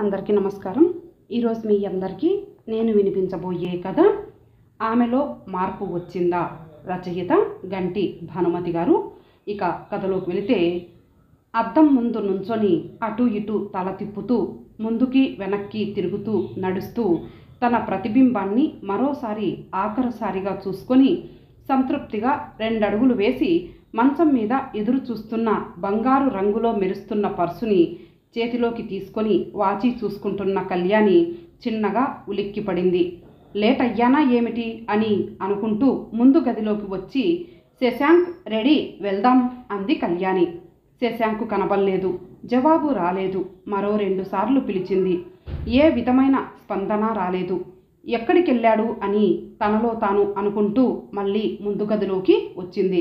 అందరికీ నమస్కారం ఈరోజు మీ అందరికీ నేను వినిపించబోయే కథ ఆమెలో మార్పు వచ్చిందా రచయిత గంటి భానుమతి గారు ఇక కథలోకి వెళితే అద్దం ముందు నుంచొని అటు ఇటు తల తిప్పుతూ ముందుకి వెనక్కి తిరుగుతూ నడుస్తూ తన ప్రతిబింబాన్ని మరోసారి ఆఖరుసారిగా చూసుకొని సంతృప్తిగా రెండడుగులు వేసి మంచం మీద ఎదురు చూస్తున్న బంగారు రంగులో మెరుస్తున్న పర్సుని చేతిలోకి తీసుకొని వాచి చూసుకుంటున్న కళ్యాణి చిన్నగా ఉలిక్కిపడింది లేట్ అయ్యానా ఏమిటి అని అనుకుంటూ ముందు గదిలోకి వచ్చి శశాంక్ రెడీ వెళ్దాం అంది కళ్యాణి శశాంక్ కనబడలేదు జవాబు రాలేదు మరో రెండుసార్లు పిలిచింది ఏ విధమైన స్పందన రాలేదు ఎక్కడికెళ్ళాడు అని తనలో తాను అనుకుంటూ మళ్ళీ ముందు గదిలోకి వచ్చింది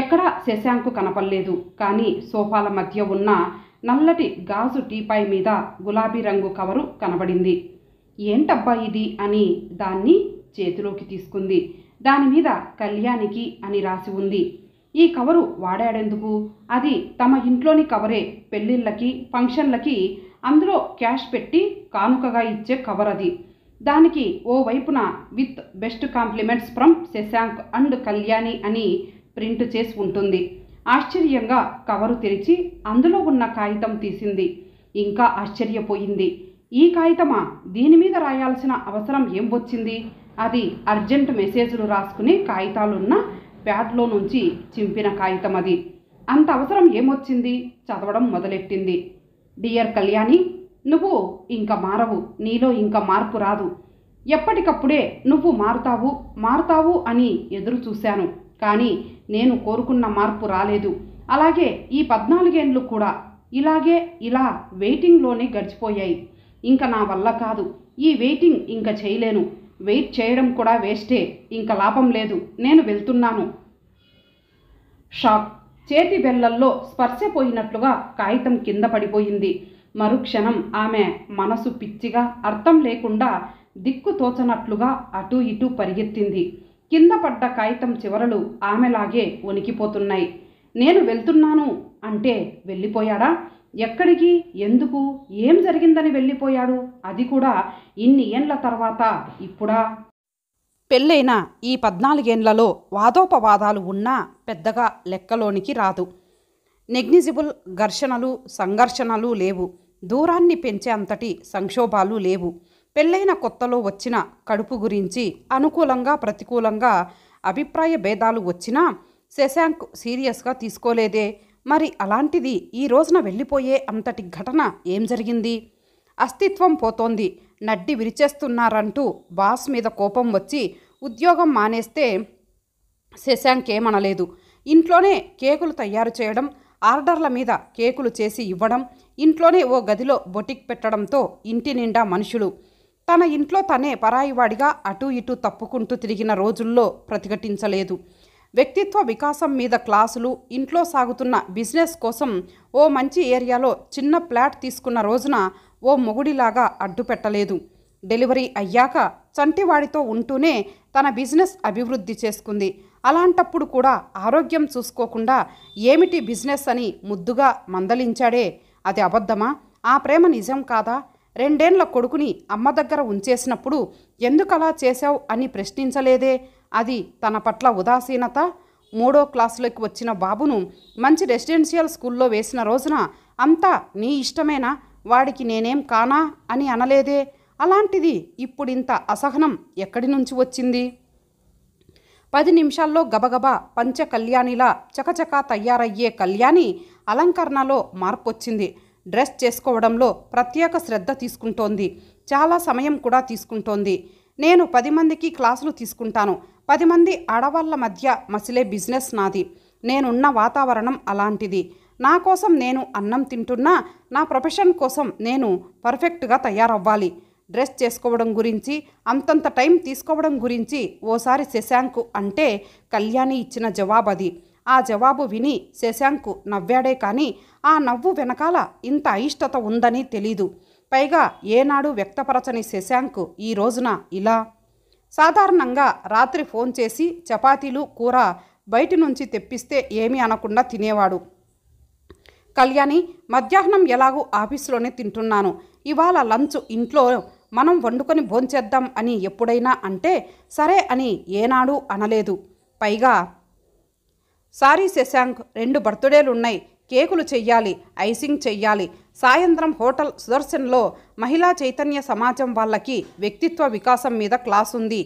ఎక్కడా శశాంక్ కనపడలేదు కానీ సోఫాల మధ్య ఉన్న నల్లటి గాజు టీపాయ్ మీద గులాబీ రంగు కవరు కనబడింది ఏంటబ్బా ఇది అని దాన్ని చేతిలోకి తీసుకుంది దాని మీద కళ్యాణికి అని రాసి ఉంది ఈ కవరు వాడాడెందుకు అది తమ ఇంట్లోని కవరే పెళ్ళిళ్ళకి ఫంక్షన్లకి అందులో క్యాష్ పెట్టి కానుకగా ఇచ్చే కవర్ అది దానికి ఓ వైపున with best compliments from Shashank and Kalyani అని ప్రింట్ చేసి ఉంటుంది ఆశ్చర్యంగా కవరు తెరిచి అందులో ఉన్న కాగితం తీసింది ఇంకా ఆశ్చర్యపోయింది ఈ కాగితమా దీని మీద రాయాల్సిన అవసరం ఏం వచ్చింది అది అర్జెంట్ మెసేజ్లు రాసుకునే కాగితాలున్న ప్యాడ్లో నుంచి చింపిన కాగితం అది అంత అవసరం ఏమొచ్చింది చదవడం మొదలెట్టింది డియర్ కళ్యాణి నువ్వు ఇంకా మారవు నీలో ఇంకా మార్పు రాదు ఎప్పటికప్పుడే నువ్వు మారుతావు మారుతావు అని ఎదురు చూశాను కానీ నేను కోరుకున్న మార్పు రాలేదు అలాగే ఈ పద్నాలుగేండ్లు కూడా ఇలాగే ఇలా వెయిటింగ్లోనే గడిచిపోయాయి ఇంకా నా వల్ల కాదు ఈ వెయిటింగ్ ఇంకా చేయలేను వెయిట్ చేయడం కూడా వేస్టే ఇంకా లాభం లేదు నేను వెళ్తున్నాను షాక్ చేతి బెల్లల్లో స్పర్శ పోయినట్లుగా కాగితం కింద పడిపోయింది మరుక్షణం ఆమె మనసు పిచ్చిగా అర్థం లేకుండా దిక్కు తోచనట్లుగా అటూ ఇటూ పరిగెత్తింది కింద పడ్డ కాగితం చివరలు ఆమెలాగే ఉనికిపోతున్నాయి నేను వెళ్తున్నాను అంటే వెళ్ళిపోయాడా ఎక్కడికి ఎందుకు ఏం జరిగిందని వెళ్ళిపోయాడు అది కూడా ఇన్ని ఏండ్ల తర్వాత ఇప్పుడా పెళ్ళైన ఈ పద్నాలుగేండ్లలో వాదోపవాదాలు ఉన్నా పెద్దగా లెక్కలోనికి రాదు నెగ్నిజిబుల్ ఘర్షణలు సంఘర్షణలు లేవు దూరాన్ని పెంచే అంతటి సంక్షోభాలు లేవు పెళ్ళైన కొత్తలో వచ్చిన కడుపు గురించి అనుకూలంగా ప్రతికూలంగా అభిప్రాయ భేదాలు వచ్చినా శశాంక్ సీరియస్గా తీసుకోలేదే మరి అలాంటిది ఈ రోజున వెళ్ళిపోయే అంతటి ఘటన ఏం జరిగింది అస్తిత్వం పోతోంది నడ్డి విరిచేస్తున్నారంటూ బాస్ మీద కోపం వచ్చి ఉద్యోగం మానేస్తే శశాంక్ ఏమనలేదు ఇంట్లోనే కేకులు తయారు చేయడం ఆర్డర్ల మీద కేకులు చేసి ఇవ్వడం ఇంట్లోనే ఓ గదిలో బొటిక్ పెట్టడంతో ఇంటి నిండా మనుషులు తన ఇంట్లో తనే పరాయివాడిగా అటు ఇటు తప్పుకుంటూ తిరిగిన రోజుల్లో ప్రతిఘటించలేదు వ్యక్తిత్వ వికాసం మీద క్లాసులు ఇంట్లో సాగుతున్న బిజినెస్ కోసం ఓ మంచి ఏరియాలో చిన్న ప్లాట్ తీసుకున్న రోజున ఓ మొగుడిలాగా అడ్డు పెట్టలేదు డెలివరీ అయ్యాక చంటివాడితో ఉంటూనే తన బిజినెస్ అభివృద్ధి చేసుకుంది అలాంటప్పుడు కూడా ఆరోగ్యం చూసుకోకుండా ఏమిటి బిజినెస్ అని ముద్దుగా మందలించాడే అది అబద్ధమా ఆ ప్రేమ నిజం కాదా రెండేండ్ల కొడుకుని అమ్మ దగ్గర ఉంచేసినప్పుడు ఎందుకలా చేశావు అని ప్రశ్నించలేదే అది తన పట్ల ఉదాసీనత మూడో క్లాసులోకి వచ్చిన బాబును మంచి రెసిడెన్షియల్ స్కూల్లో వేసిన రోజున అంతా నీ ఇష్టమేనా వాడికి నేనేం కానా అని అనలేదే అలాంటిది ఇప్పుడింత అసహనం ఎక్కడి నుంచి వచ్చింది పది నిమిషాల్లో గబగబా పంచ కళ్యాణిలా చకచకా తయారయ్యే కళ్యాణి అలంకరణలో మార్పొచ్చింది డ్రెస్ చేసుకోవడంలో ప్రత్యేక శ్రద్ధ తీసుకుంటోంది చాలా సమయం కూడా తీసుకుంటోంది నేను పది మందికి క్లాసులు తీసుకుంటాను పది మంది ఆడవాళ్ళ మధ్య మసిలే బిజినెస్ నాది నేనున్న వాతావరణం అలాంటిది నా కోసం నేను అన్నం తింటున్నా నా ప్రొఫెషన్ కోసం నేను పర్ఫెక్ట్గా తయారవ్వాలి డ్రెస్ చేసుకోవడం గురించి అంతంత టైం తీసుకోవడం గురించి ఓసారి శశాంక్ అంటే కళ్యాణి ఇచ్చిన జవాబు అది ఆ జవాబు విని శశాంకు నవ్వాడే కానీ ఆ నవ్వు వెనకాల ఇంత అయిష్టత ఉందని తెలీదు పైగా ఏనాడు వ్యక్తపరచని శశాంక్ ఈ రోజున ఇలా సాధారణంగా రాత్రి ఫోన్ చేసి చపాతీలు కూర బయటి నుంచి తెప్పిస్తే ఏమి అనకుండా తినేవాడు కళ్యాణి మధ్యాహ్నం ఎలాగూ ఆఫీసులోనే తింటున్నాను ఇవాళ లంచ్ ఇంట్లో మనం వండుకొని భోంచేద్దాం అని ఎప్పుడైనా అంటే సరే అని ఏనాడు అనలేదు పైగా సారీ శశాంక్ రెండు బర్త్డేలు ఉన్నాయి కేకులు చెయ్యాలి ఐసింగ్ చెయ్యాలి సాయంత్రం హోటల్ సుదర్శన్లో మహిళా చైతన్య సమాజం వాళ్ళకి వ్యక్తిత్వ వికాసం మీద క్లాస్ ఉంది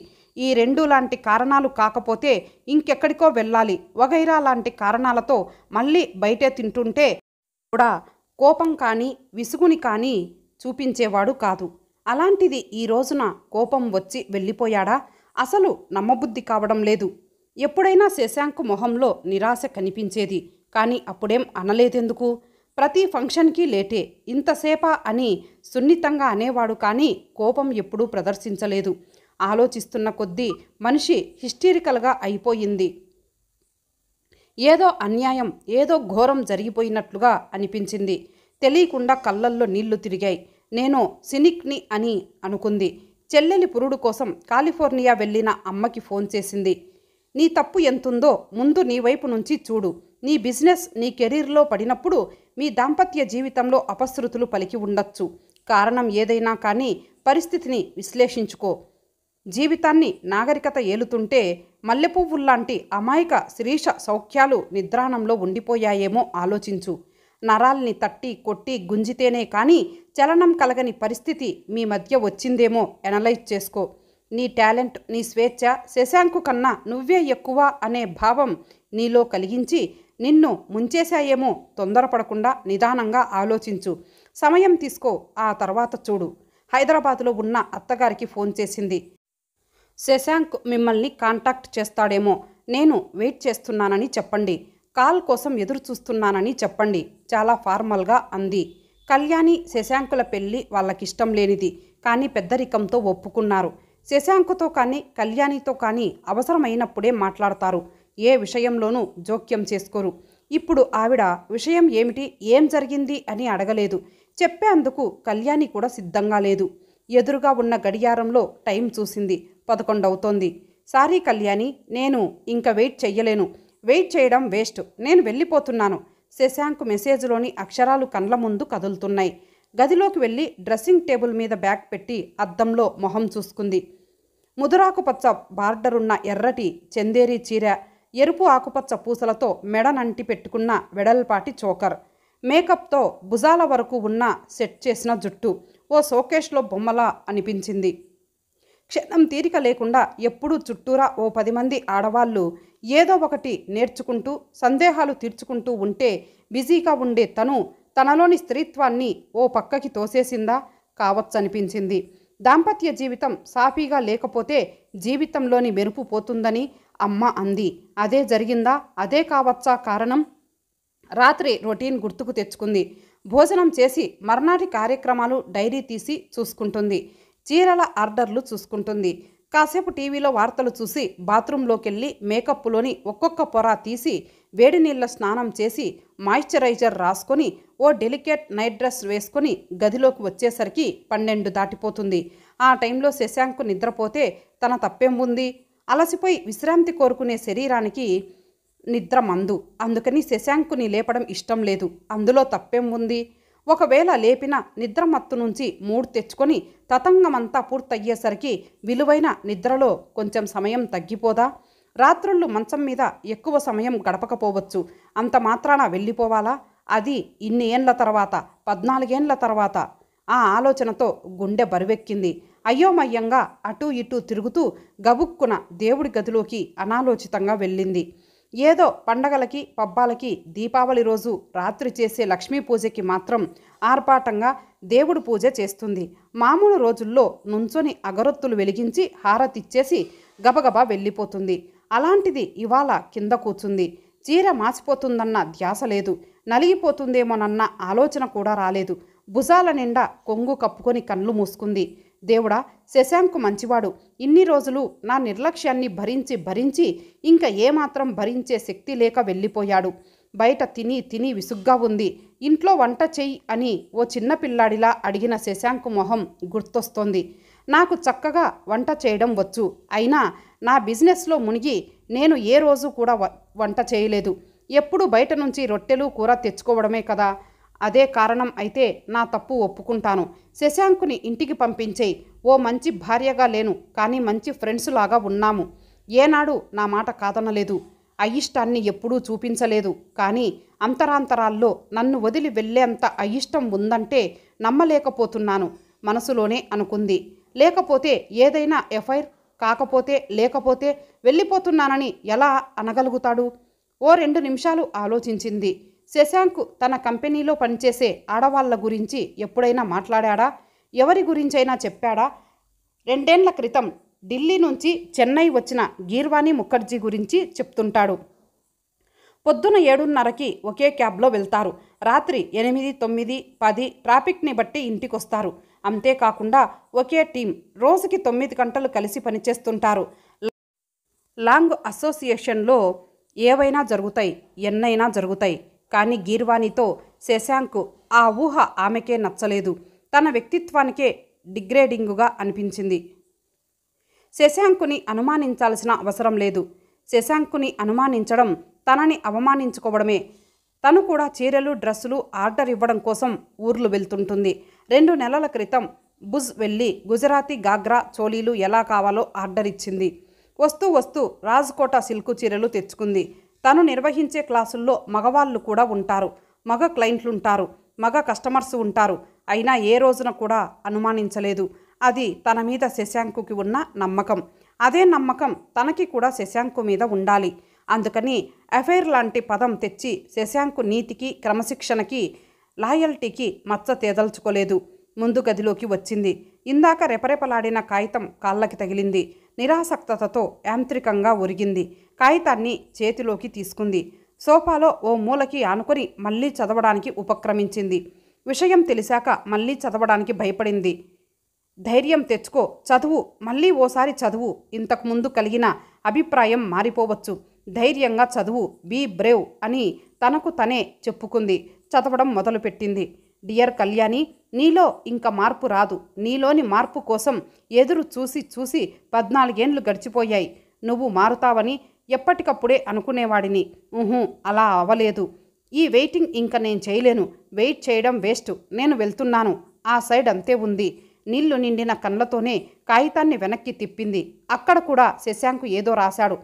ఈ రెండు లాంటి కారణాలు కాకపోతే ఇంకెక్కడికో వెళ్ళాలి వగైరా లాంటి కారణాలతో మళ్ళీ బయటే తింటుంటే కూడా కోపం కానీ విసుగుని కానీ చూపించేవాడు కాదు అలాంటిది ఈ రోజున కోపం వచ్చి వెళ్ళిపోయాడా అసలు నమ్మబుద్ధి కావడం లేదు ఎప్పుడైనా శశాంక్ మొహంలో నిరాశ కనిపించేది కానీ అప్పుడేం అనలేదెందుకు ప్రతి ఫంక్షన్కి లేటే ఇంతసేపా అని సున్నితంగా అనేవాడు కానీ కోపం ఎప్పుడూ ప్రదర్శించలేదు ఆలోచిస్తున్న కొద్దీ మనిషి హిస్టీరికల్గా అయిపోయింది ఏదో అన్యాయం ఏదో ఘోరం జరిగిపోయినట్లుగా అనిపించింది తెలియకుండా కళ్ళల్లో నీళ్లు తిరిగాయి నేను సినిక్ని అని అనుకుంది చెల్లెలి పురుడు కోసం కాలిఫోర్నియా వెళ్ళిన అమ్మకి ఫోన్ చేసింది నీ తప్పు ఎంతుందో ముందు నీ వైపు నుంచి చూడు నీ బిజినెస్ నీ కెరీర్లో పడినప్పుడు మీ దాంపత్య జీవితంలో అపశృతులు పలికి ఉండొచ్చు కారణం ఏదైనా కానీ పరిస్థితిని విశ్లేషించుకో జీవితాన్ని నాగరికత ఏలుతుంటే మల్లెపువ్వుల్లాంటి అమాయక శ్రీష సౌఖ్యాలు నిద్రాణంలో ఉండిపోయాయేమో ఆలోచించు నరాల్ని తట్టి కొట్టి గుంజితేనే కానీ చలనం కలగని పరిస్థితి మీ మధ్య వచ్చిందేమో ఎనలైజ్ చేసుకో నీ టాలెంట్ నీ స్వేచ్ఛ శశాంకు కన్నా నువ్వే ఎక్కువ అనే భావం నీలో కలిగించి నిన్ను ముంచేశాయేమో తొందరపడకుండా నిదానంగా ఆలోచించు సమయం తీసుకో ఆ తర్వాత చూడు హైదరాబాద్లో ఉన్న అత్తగారికి ఫోన్ చేసింది శశాంక్ మిమ్మల్ని కాంటాక్ట్ చేస్తాడేమో నేను వెయిట్ చేస్తున్నానని చెప్పండి కాల్ కోసం ఎదురు చూస్తున్నానని చెప్పండి చాలా ఫార్మల్గా అంది కళ్యాణి శశాంకుల పెళ్ళి వాళ్ళకిష్టం లేనిది కానీ పెద్దరికంతో ఒప్పుకున్నారు శశాంకుతో కానీ కళ్యాణితో కానీ అవసరమైనప్పుడే మాట్లాడతారు ఏ విషయంలోనూ జోక్యం చేసుకోరు ఇప్పుడు ఆవిడ విషయం ఏమిటి ఏం జరిగింది అని అడగలేదు చెప్పేందుకు కళ్యాణి కూడా సిద్ధంగా లేదు ఎదురుగా ఉన్న గడియారంలో టైం చూసింది పదకొండవుతోంది సారీ కళ్యాణి నేను ఇంకా వెయిట్ చెయ్యలేను వెయిట్ చేయడం వేస్ట్ నేను వెళ్ళిపోతున్నాను శశాంక్ మెసేజ్లోని అక్షరాలు కండ్ల ముందు కదులుతున్నాయి గదిలోకి వెళ్ళి డ్రెస్సింగ్ టేబుల్ మీద బ్యాగ్ పెట్టి అద్దంలో మొహం చూసుకుంది ముదురాకుపచ్చ బార్డరున్న ఎర్రటి చందేరీ చీర ఎరుపు ఆకుపచ్చ పూసలతో మెడనంటి పెట్టుకున్న వెడల్పాటి చోకర్ మేకప్తో భుజాల వరకు ఉన్న సెట్ చేసిన జుట్టు ఓ షోకేష్లో బొమ్మలా అనిపించింది క్షణం తీరిక లేకుండా ఎప్పుడూ చుట్టూరా ఓ పది మంది ఆడవాళ్ళు ఏదో ఒకటి నేర్చుకుంటూ సందేహాలు తీర్చుకుంటూ ఉంటే బిజీగా ఉండే తను తనలోని స్త్రీత్వాన్ని ఓ పక్కకి తోసేసిందా కావచ్చనిపించింది దాంపత్య జీవితం సాఫీగా లేకపోతే జీవితంలోని మెరుపు పోతుందని అమ్మ అంది అదే జరిగిందా అదే కావచ్చా కారణం రాత్రి రొటీన్ గుర్తుకు తెచ్చుకుంది భోజనం చేసి మర్నాటి కార్యక్రమాలు డైరీ తీసి చూసుకుంటుంది చీరల ఆర్డర్లు చూసుకుంటుంది కాసేపు టీవీలో వార్తలు చూసి బాత్రూంలోకి వెళ్ళి మేకప్లోని ఒక్కొక్క పొర తీసి వేడి నీళ్ళ స్నానం చేసి మాయిశ్చరైజర్ రాసుకొని ఓ డెలికేట్ నైట్ డ్రెస్ వేసుకొని గదిలోకి వచ్చేసరికి పన్నెండు దాటిపోతుంది ఆ టైంలో శశాంక్ నిద్రపోతే తన తప్పేముంది అలసిపోయి విశ్రాంతి కోరుకునే శరీరానికి నిద్ర మందు అందుకని శశాంకుని లేపడం ఇష్టం లేదు అందులో ఉంది ఒకవేళ లేపిన నిద్రమత్తు నుంచి మూడు తెచ్చుకొని తతంగమంతా పూర్తయ్యేసరికి విలువైన నిద్రలో కొంచెం సమయం తగ్గిపోదా రాత్రుళ్ళు మంచం మీద ఎక్కువ సమయం గడపకపోవచ్చు అంత మాత్రాన వెళ్ళిపోవాలా అది ఇన్ని ఏండ్ల తర్వాత పద్నాలుగేండ్ల తర్వాత ఆ ఆలోచనతో గుండె బరువెక్కింది అయోమయంగా అటూ ఇటూ తిరుగుతూ గబుక్కున దేవుడి గదిలోకి అనాలోచితంగా వెళ్ళింది ఏదో పండగలకి పబ్బాలకి దీపావళి రోజు రాత్రి చేసే లక్ష్మీ పూజకి మాత్రం ఆర్పాటంగా దేవుడు పూజ చేస్తుంది మామూలు రోజుల్లో నుంచొని అగరొత్తులు వెలిగించి హారతిచ్చేసి గబగబా వెళ్ళిపోతుంది అలాంటిది ఇవాళ కింద కూర్చుంది చీర మాసిపోతుందన్న ధ్యాస లేదు నలిగిపోతుందేమోనన్న ఆలోచన కూడా రాలేదు భుజాల నిండా కొంగు కప్పుకొని కళ్ళు మూసుకుంది దేవుడా శశాంక్ మంచివాడు ఇన్ని రోజులు నా నిర్లక్ష్యాన్ని భరించి భరించి ఇంకా ఏమాత్రం భరించే శక్తి లేక వెళ్ళిపోయాడు బయట తిని తిని విసుగ్గా ఉంది ఇంట్లో వంట చెయ్యి అని ఓ చిన్న పిల్లాడిలా అడిగిన శశాంక్ మొహం గుర్తొస్తోంది నాకు చక్కగా వంట చేయడం వచ్చు అయినా నా బిజినెస్లో మునిగి నేను ఏ రోజు కూడా వంట చేయలేదు ఎప్పుడు బయట నుంచి రొట్టెలు కూర తెచ్చుకోవడమే కదా అదే కారణం అయితే నా తప్పు ఒప్పుకుంటాను శశాంకుని ఇంటికి పంపించేయి ఓ మంచి భార్యగా లేను కానీ మంచి ఫ్రెండ్స్ లాగా ఉన్నాము ఏనాడు నా మాట కాదనలేదు అయిష్టాన్ని ఎప్పుడూ చూపించలేదు కానీ అంతరాంతరాల్లో నన్ను వదిలి వెళ్ళేంత అయిష్టం ఉందంటే నమ్మలేకపోతున్నాను మనసులోనే అనుకుంది లేకపోతే ఏదైనా ఎఫ్ఐఆర్ కాకపోతే లేకపోతే వెళ్ళిపోతున్నానని ఎలా అనగలుగుతాడు ఓ రెండు నిమిషాలు ఆలోచించింది శశాంక్ తన కంపెనీలో పనిచేసే ఆడవాళ్ల గురించి ఎప్పుడైనా మాట్లాడా ఎవరి గురించైనా చెప్పాడా రెండేండ్ల క్రితం ఢిల్లీ నుంచి చెన్నై వచ్చిన గీర్వాణి ముఖర్జీ గురించి చెప్తుంటాడు పొద్దున ఏడున్నరకి ఒకే క్యాబ్లో వెళ్తారు రాత్రి ఎనిమిది తొమ్మిది పది ట్రాఫిక్ని బట్టి ఇంటికొస్తారు అంతేకాకుండా ఒకే టీం రోజుకి తొమ్మిది గంటలు కలిసి పనిచేస్తుంటారు లాంగ్ అసోసియేషన్లో ఏవైనా జరుగుతాయి ఎన్నైనా జరుగుతాయి కానీ గీర్వాణితో శశాంక్ ఆ ఊహ ఆమెకే నచ్చలేదు తన వ్యక్తిత్వానికే డిగ్రేడింగుగా అనిపించింది శశాంకుని అనుమానించాల్సిన అవసరం లేదు శశాంకుని అనుమానించడం తనని అవమానించుకోవడమే తను కూడా చీరలు డ్రెస్సులు ఆర్డర్ ఇవ్వడం కోసం ఊర్లు వెళ్తుంటుంది రెండు నెలల క్రితం బుజ్ వెళ్ళి గుజరాతీ గాగ్రా చోలీలు ఎలా కావాలో ఆర్డర్ ఇచ్చింది వస్తూ వస్తూ రాజ్కోట సిల్కు చీరలు తెచ్చుకుంది తను నిర్వహించే క్లాసుల్లో మగవాళ్ళు కూడా ఉంటారు మగ క్లయింట్లు ఉంటారు మగ కస్టమర్స్ ఉంటారు అయినా ఏ రోజున కూడా అనుమానించలేదు అది తన మీద శశాంకుకి ఉన్న నమ్మకం అదే నమ్మకం తనకి కూడా శశాంకు మీద ఉండాలి అందుకని అఫైర్ లాంటి పదం తెచ్చి శశాంకు నీతికి క్రమశిక్షణకి లాయల్టీకి మచ్చ తేదల్చుకోలేదు ముందు గదిలోకి వచ్చింది ఇందాక రెపరెపలాడిన కాగితం కాళ్ళకి తగిలింది నిరాసక్తతతో యాంత్రికంగా ఒరిగింది కాగితాన్ని చేతిలోకి తీసుకుంది సోఫాలో ఓ మూలకి ఆనుకొని మళ్ళీ చదవడానికి ఉపక్రమించింది విషయం తెలిసాక మళ్ళీ చదవడానికి భయపడింది ధైర్యం తెచ్చుకో చదువు మళ్ళీ ఓసారి చదువు ఇంతకుముందు కలిగిన అభిప్రాయం మారిపోవచ్చు ధైర్యంగా చదువు బీ బ్రేవ్ అని తనకు తనే చెప్పుకుంది చదవడం మొదలుపెట్టింది డియర్ కళ్యాణి నీలో ఇంక మార్పు రాదు నీలోని మార్పు కోసం ఎదురు చూసి చూసి పద్నాలుగేండ్లు గడిచిపోయాయి నువ్వు మారుతావని ఎప్పటికప్పుడే అనుకునేవాడిని ఊహూ అలా అవ్వలేదు ఈ వెయిటింగ్ ఇంక నేను చేయలేను వెయిట్ చేయడం వేస్ట్ నేను వెళ్తున్నాను ఆ సైడ్ అంతే ఉంది నీళ్లు నిండిన కళ్ళతోనే కాగితాన్ని వెనక్కి తిప్పింది అక్కడ కూడా శశాంకు ఏదో రాశాడు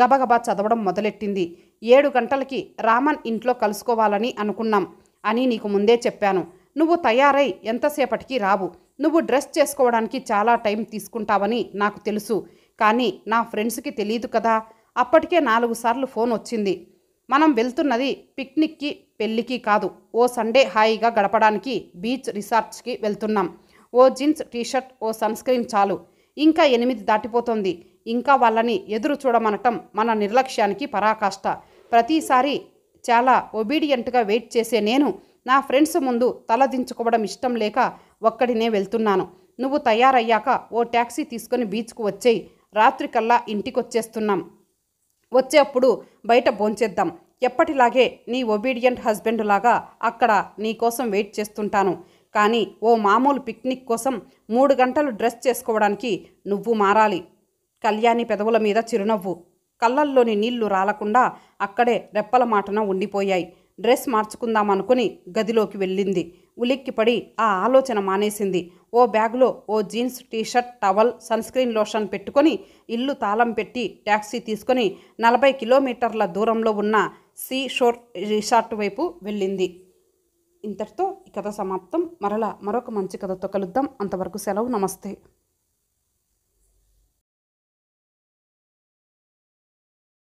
గబగబా చదవడం మొదలెట్టింది ఏడు గంటలకి రామన్ ఇంట్లో కలుసుకోవాలని అనుకున్నాం అని నీకు ముందే చెప్పాను నువ్వు తయారై ఎంతసేపటికి రావు నువ్వు డ్రెస్ చేసుకోవడానికి చాలా టైం తీసుకుంటావని నాకు తెలుసు కానీ నా ఫ్రెండ్స్కి తెలియదు కదా అప్పటికే నాలుగు సార్లు ఫోన్ వచ్చింది మనం వెళ్తున్నది పిక్నిక్కి పెళ్ళికి కాదు ఓ సండే హాయిగా గడపడానికి బీచ్ రిసార్ట్స్కి వెళ్తున్నాం ఓ జీన్స్ టీషర్ట్ ఓ సన్స్క్రీన్ చాలు ఇంకా ఎనిమిది దాటిపోతుంది ఇంకా వాళ్ళని ఎదురు చూడమనటం మన నిర్లక్ష్యానికి పరాకాష్ట ప్రతిసారి చాలా ఒబీడియంట్గా వెయిట్ చేసే నేను నా ఫ్రెండ్స్ ముందు తలదించుకోవడం ఇష్టం లేక ఒక్కడినే వెళ్తున్నాను నువ్వు తయారయ్యాక ఓ ట్యాక్సీ తీసుకొని బీచ్కు వచ్చేయి రాత్రికల్లా ఇంటికొచ్చేస్తున్నాం వచ్చేప్పుడు బయట భోంచేద్దాం ఎప్పటిలాగే నీ ఒబీడియంట్ హస్బెండ్ లాగా అక్కడ నీ కోసం వెయిట్ చేస్తుంటాను కానీ ఓ మామూలు పిక్నిక్ కోసం మూడు గంటలు డ్రెస్ చేసుకోవడానికి నువ్వు మారాలి కళ్యాణి పెదవుల మీద చిరునవ్వు కళ్ళల్లోని నీళ్లు రాలకుండా అక్కడే రెప్పల మాటన ఉండిపోయాయి డ్రెస్ మార్చుకుందామనుకుని గదిలోకి వెళ్ళింది ఉలిక్కిపడి ఆ ఆలోచన మానేసింది ఓ బ్యాగ్లో ఓ jeans t shirt towel sunscreen lotion పెట్టుకొని ఇల్లు తాళం పెట్టి ట్యాక్సీ తీసుకొని నలభై కిలోమీటర్ల దూరంలో ఉన్న సీ షోర్ రిసార్ట్ వైపు వెళ్ళింది ఇంతటితో ఈ కథ సమాప్తం మరలా మరొక మంచి కథతో కలుద్దాం అంతవరకు సెలవు నమస్తే